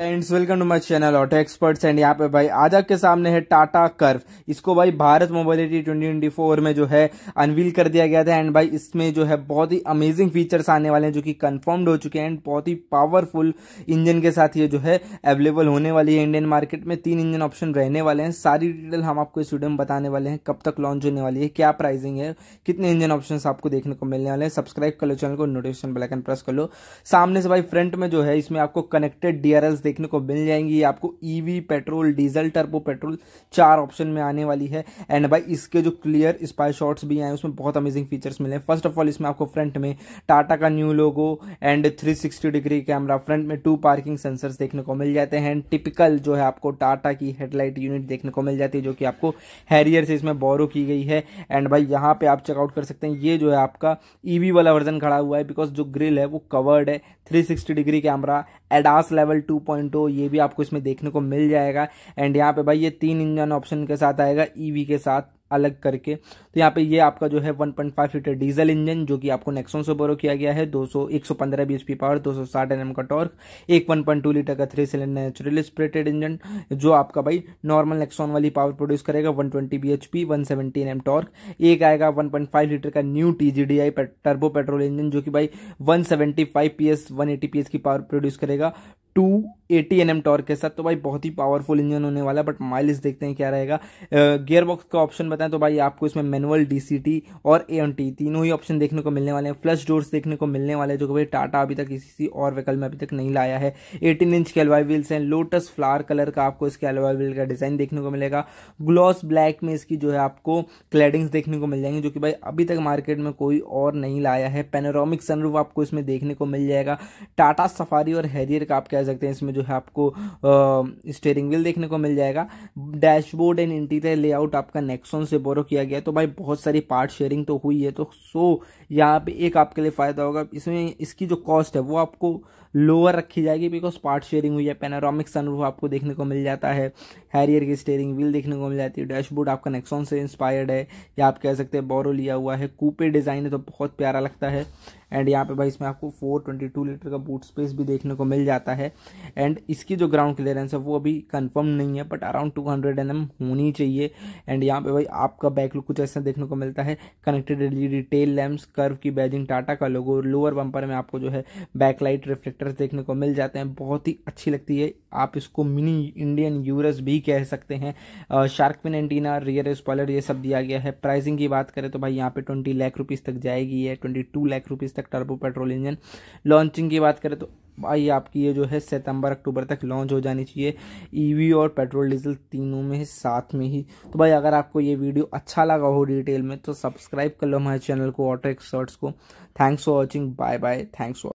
friends welcome to my channel auto experts and यहाँ पे भाई आज आपके सामने है टाटा कर्व इसको भाई भारत मोबिलिटी 2024 में जो है अनवील कर दिया गया था एंड भाई इसमें जो है बहुत ही अमेजिंग फीचर्स आने वाले हैं जो कि कंफर्म्ड हो चुके हैं एंड बहुत ही पावरफुल इंजन के साथ ये जो है अवेलेबल होने वाली है इंडियन मार्केट में तीन इंजन ऑप्शन रहने वाले हैं सारी डिटेल हम आपको इस वीडियो में बताने वाले हैं कब तक लॉन्च होने वाली है क्या प्राइसिंग है कितने इंजन ऑप्शन आपको देखने को मिलने वाले हैं सब्सक्राइब कर लो चैनल को नोटिफिकेशन बेलाइकन प्रेस कर लो सामने से भाई फ्रंट में जो है इसमें आपको कनेक्टेड डीआरएल्स देखने को मिल जाएंगी आपको EV petrol diesel turbo petrol चार ऑप्शन में आने वाली है एंड भाई इसके जो क्लियर स्पाई शॉट्स भी हैं उसमें बहुत अमेजिंग फीचर्स मिले हैं फर्स्ट ऑफ ऑल इसमें आपको फ्रंट में टाटा का new logo and 360 degree camera front में टू पार्किंग सेंसर्स देखने को मिल जाते हैं टिपिकल जो है आपको टाटा की हेडलाइट यूनिट देखने को मिल जाती है जो कि आपको हैरियर से इसमें बोरो की गई है एंड भाई यहाँ पे आप चेकआउट कर सकते हैं ये जो है आपका ईवी e वाला वर्जन खड़ा हुआ है बिकॉज जो ग्रिल है वो कवर्ड है 360 degree camera ADAS level two 2.0 ये भी आपको इसमें देखने को मिल जाएगा एंड यहाँ पे भाई ये तीन इंजन ऑप्शन के साथ आएगा ईवी e के साथ अलग करके तो यहाँ पे ये आपका जो है 1.5 लीटर डीजल इंजन जो कि आपको नेक्सोन से बोरो किया गया है 200 115 बीएचपी पावर 260 एनएम का टॉर्क एक 1.2 लीटर का three cylinder natural aspirated engine जो आपका भाई नॉर्मल नेक्सोन वाली पावर प्रोड्यूस करेगा 120 बीएचपी 170 एनएम टॉर्क एक आएगा वन लीटर का new T TGDI turbo petrol engine जो कि भाई वन सेवेंटी फाइव पीएस की पावर प्रोड्यूस करेगा two eighty N M torque के साथ तो भाई बहुत ही पावरफुल इंजन होने वाला है बट माइलेज देखते हैं क्या रहेगा गियर बॉक्स का ऑप्शन बताएं तो भाई आपको इसमें मैनुअल डीसीटी और ए एन टी तीनों ही ऑप्शन देखने को मिलने वाले हैं फ्लश डोर्स देखने को मिलने वाले हैं जो कि भाई टाटा अभी तक किसी और व्हीकल में अभी तक नहीं लाया है एटीन इंच के अलवाई व्हील्स हैं लोटस फ्लावर कलर का आपको इसके अलवाई व्हील का डिज़ाइन देखने को मिलेगा ग्लॉस ब्लैक में इसकी जो है आपको क्लैडिंग्स देखने को मिल जाएंगे जो कि भाई अभी तक मार्केट में कोई और नहीं लाया है पेनोरामिक सनरूफ आपको इसमें देखने को मिल जाएगा टाटा सफारी और हैरियर का आप कह सकते हैं इसमें जो जो है आपको स्टेयरिंग व्हील देखने को मिल जाएगा डैशबोर्ड एंड इंटीरियर लेआउट आपका नेक्सोन से बोरो किया गया तो भाई बहुत सारी पार्ट शेयरिंग तो हुई है तो सो यहाँ पे एक आपके लिए फ़ायदा होगा इसमें इसकी जो कॉस्ट है वो आपको लोअर रखी जाएगी बिकॉज पार्ट शेयरिंग हुई है पेनारोमिक सनरूफ आपको देखने को मिल जाता है हैरियर की स्टेयरिंग व्हील देखने को मिल जाती है डैशबोर्ड आपका नेक्सोन से इंस्पायर्ड है या आप कह सकते हैं बोरो लिया हुआ है कूपे डिज़ाइन है तो बहुत प्यारा लगता है एंड यहाँ पे भाई इसमें आपको 422 लीटर का बूट स्पेस भी देखने को मिल जाता है एंड इसकी जो ग्राउंड क्लियरेंस है वो अभी कंफर्म नहीं है बट अराउंड 200 हंड्रेड mm होनी चाहिए एंड यहाँ पे भाई आपका बैकलुक कुछ ऐसा देखने को मिलता है connected L E tail lamps curve की बैजिंग टाटा का लोगो लोअर बम्पर में आपको जो है बैकलाइट रिफ्लेक्टर्स देखने को मिल जाते हैं बहुत ही अच्छी लगती है आप इसको मिनी इंडियन यूरस भी कह सकते हैं शार्कपिन एंटीना रियर स्पॉलर ये सब दिया गया है प्राइसिंग की बात करें तो भाई यहाँ पे ट्वेंटी लाख रुपीज़ तक जाएगी है ट्वेंटी टू लाख रुपीज़ तक टर्बो पेट्रोल इंजन लॉन्चिंग की बात करें तो भाई आपकी ये जो है सितंबर अक्टूबर तक लॉन्च हो जानी चाहिए ईवी e और पेट्रोल डीजल तीनों में साथ में ही तो भाई अगर आपको ये वीडियो अच्छा लगा हो डिटेल में तो सब्सक्राइब कर लो हमारे चैनल को ऑटो एक्सपर्ट्स को thanks for watching bye bye thanks